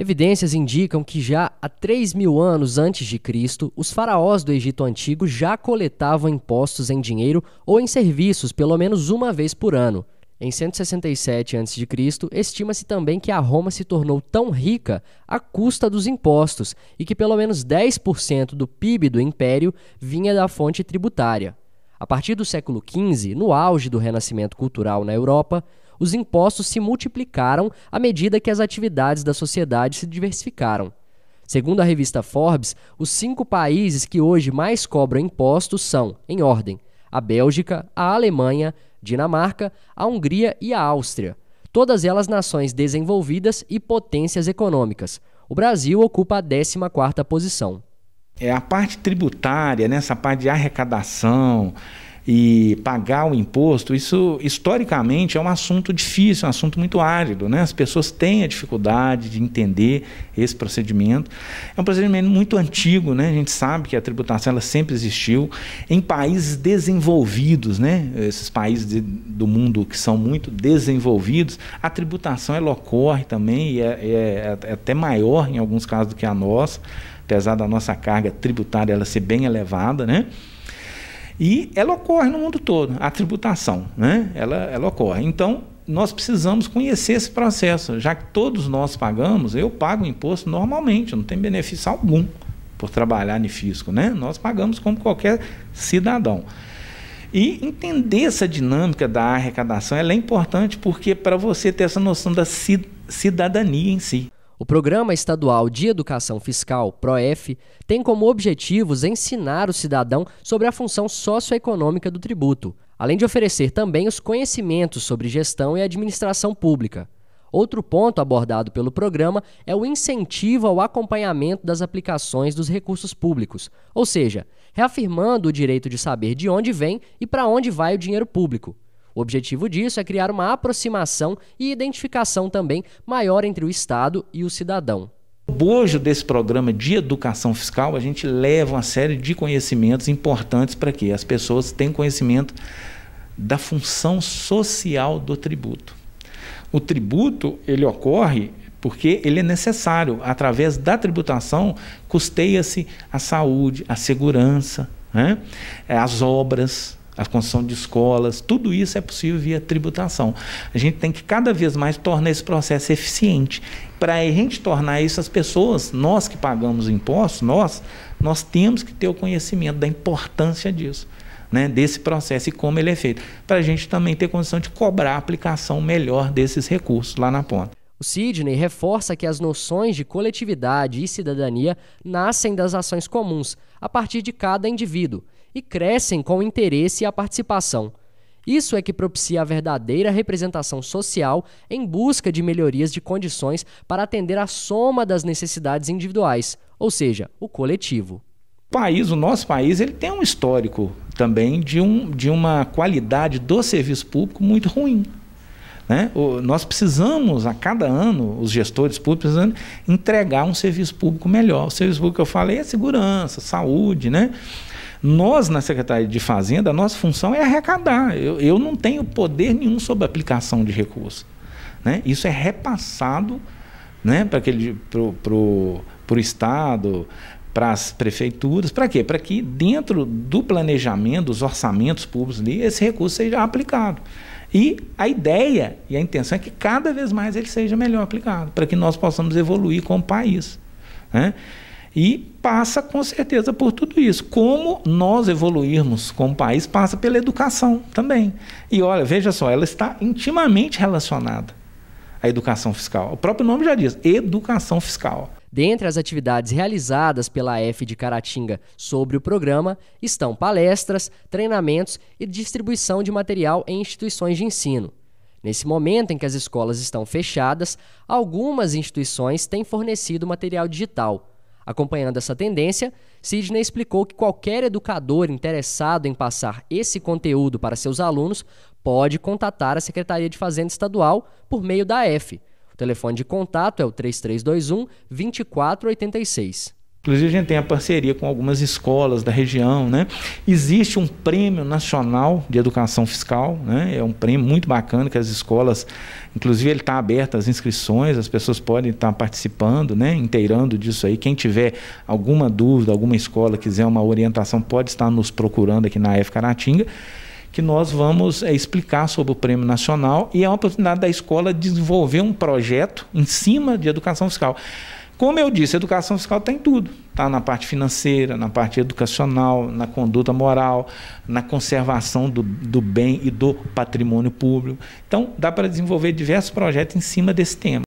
Evidências indicam que já há 3 mil anos antes de Cristo, os faraós do Egito Antigo já coletavam impostos em dinheiro ou em serviços pelo menos uma vez por ano. Em 167 a.C., estima-se também que a Roma se tornou tão rica à custa dos impostos e que pelo menos 10% do PIB do império vinha da fonte tributária. A partir do século XV, no auge do renascimento cultural na Europa, os impostos se multiplicaram à medida que as atividades da sociedade se diversificaram. Segundo a revista Forbes, os cinco países que hoje mais cobram impostos são, em ordem, a Bélgica, a Alemanha, Dinamarca, a Hungria e a Áustria. Todas elas nações desenvolvidas e potências econômicas. O Brasil ocupa a 14ª posição. É a parte tributária, nessa né? parte de arrecadação, e pagar o imposto, isso historicamente é um assunto difícil, um assunto muito árido. Né? As pessoas têm a dificuldade de entender esse procedimento. É um procedimento muito antigo, né? a gente sabe que a tributação ela sempre existiu. Em países desenvolvidos, né? esses países de, do mundo que são muito desenvolvidos, a tributação ela ocorre também e é, é, é até maior em alguns casos do que a nossa, apesar da nossa carga tributária ela ser bem elevada. Né? E ela ocorre no mundo todo, a tributação, né? ela, ela ocorre. Então, nós precisamos conhecer esse processo, já que todos nós pagamos, eu pago imposto normalmente, não tem benefício algum por trabalhar no fisco, né? Nós pagamos como qualquer cidadão. E entender essa dinâmica da arrecadação é importante porque é para você ter essa noção da cidadania em si. O Programa Estadual de Educação Fiscal, PROEF, tem como objetivos ensinar o cidadão sobre a função socioeconômica do tributo, além de oferecer também os conhecimentos sobre gestão e administração pública. Outro ponto abordado pelo programa é o incentivo ao acompanhamento das aplicações dos recursos públicos, ou seja, reafirmando o direito de saber de onde vem e para onde vai o dinheiro público. O objetivo disso é criar uma aproximação e identificação também maior entre o Estado e o cidadão. O bojo desse programa de educação fiscal, a gente leva uma série de conhecimentos importantes para que as pessoas tenham conhecimento da função social do tributo. O tributo, ele ocorre porque ele é necessário. Através da tributação, custeia-se a saúde, a segurança, né? É, as obras, a construção de escolas, tudo isso é possível via tributação. A gente tem que cada vez mais tornar esse processo eficiente. Para a gente tornar isso, as pessoas, nós que pagamos impostos, nós, nós temos que ter o conhecimento da importância disso. Né, desse processo e como ele é feito, para a gente também ter condição de cobrar a aplicação melhor desses recursos lá na ponta. O Sidney reforça que as noções de coletividade e cidadania nascem das ações comuns, a partir de cada indivíduo, e crescem com o interesse e a participação. Isso é que propicia a verdadeira representação social em busca de melhorias de condições para atender a soma das necessidades individuais, ou seja, o coletivo. O país, o nosso país, ele tem um histórico também de, um, de uma qualidade do serviço público muito ruim. Né? O, nós precisamos, a cada ano, os gestores públicos precisam entregar um serviço público melhor. O serviço público que eu falei é segurança, saúde, né? Nós, na Secretaria de Fazenda, a nossa função é arrecadar. Eu, eu não tenho poder nenhum sobre a aplicação de recursos. Né? Isso é repassado né, para o Estado, para as prefeituras. Para quê? Para que dentro do planejamento, dos orçamentos públicos ali, esse recurso seja aplicado. E a ideia e a intenção é que cada vez mais ele seja melhor aplicado, para que nós possamos evoluir como país. Né? E passa com certeza por tudo isso. Como nós evoluirmos como país passa pela educação também. E olha, veja só, ela está intimamente relacionada à educação fiscal. O próprio nome já diz: educação fiscal. Dentre as atividades realizadas pela F de Caratinga sobre o programa estão palestras, treinamentos e distribuição de material em instituições de ensino. Nesse momento em que as escolas estão fechadas, algumas instituições têm fornecido material digital. Acompanhando essa tendência, Sidney explicou que qualquer educador interessado em passar esse conteúdo para seus alunos pode contatar a Secretaria de Fazenda Estadual por meio da F. O telefone de contato é o 3321 2486. Inclusive, a gente tem a parceria com algumas escolas da região. Né? Existe um prêmio nacional de educação fiscal, né? é um prêmio muito bacana que as escolas, inclusive, ele está aberto às inscrições, as pessoas podem estar tá participando, né? inteirando disso aí. Quem tiver alguma dúvida, alguma escola quiser uma orientação, pode estar nos procurando aqui na EF Caratinga que nós vamos é, explicar sobre o Prêmio Nacional e é uma oportunidade da escola desenvolver um projeto em cima de educação fiscal. Como eu disse, educação fiscal tem tudo. Está na parte financeira, na parte educacional, na conduta moral, na conservação do, do bem e do patrimônio público. Então, dá para desenvolver diversos projetos em cima desse tema.